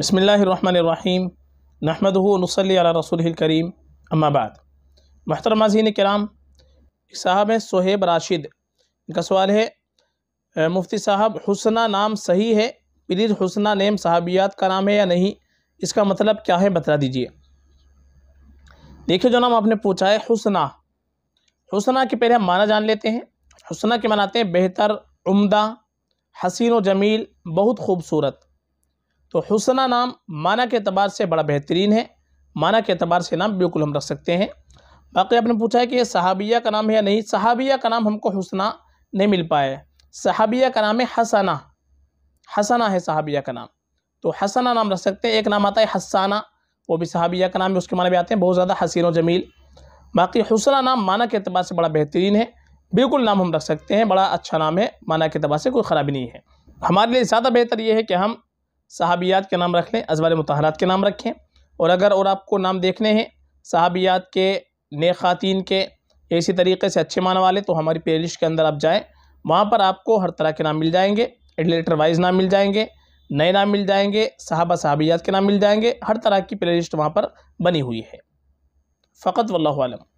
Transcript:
बसमीम नहमदनसल रसूल करीम अम्माबाद मज़ीन जीन कराम साहब हैं सोहेब राशिद इनका सवाल है मुफ्ती साहब हुसना नाम सही है प्लीज़ हुसना नेम साहबियात का नाम है या नहीं इसका मतलब क्या है बता दीजिए देखिए जो नाम आपने पूछा है हुसना हुसना के पहले हम माना जान लेते हैं हुसना के मनाते हैं बेहतर उमदा हसीन व जमील बहुत खूबसूरत तो हुसना नाम माना के अतबार से बड़ा बेहतरीन है माना के अतबार से नाम बिल्कुल हम रख सकते हैं बाकी आपने पूछा है कि सहाबिया का नाम है या नहीं सहाबिया का नाम हमको हुसना नहीं मिल पाया सहाबिया का नाम है हसना हसना है सहाबिया का नाम तो हसना नाम रख सकते हैं एक नाम आता है हसाना वो भी सहाबिया का नाम है उसके माने भी आते हैं बहुत ज़्यादा हसीन व जमील बाकी हुसना नाम माना के अतबार से बड़ा बेहतरीन है बिल्कुल नाम हम रख सकते हैं बड़ा अच्छा नाम है माना के अतबार से कोई ख़राबी नहीं है हमारे लिए ज़्यादा बेहतर ये है कि हम सहाबियात के नाम रख लें अजवाल मतहरात के नाम रखें और अगर और आपको नाम देखने हैं सहाबियात के नए खातिन के इसी तरीके से अच्छे मान वाले तो हमारी प्ले लिस्ट के अंदर आप जाएँ वहाँ पर आपको हर तरह के नाम मिल जाएंगे एडलेटर वाइज नाम मिल जाएंगे नए नाम मिल जाएंगे साहबा साहबियात के नाम मिल जाएंगे हर तरह की प्ले लिस्ट वहाँ पर बनी हुई है फ़कत वल्लम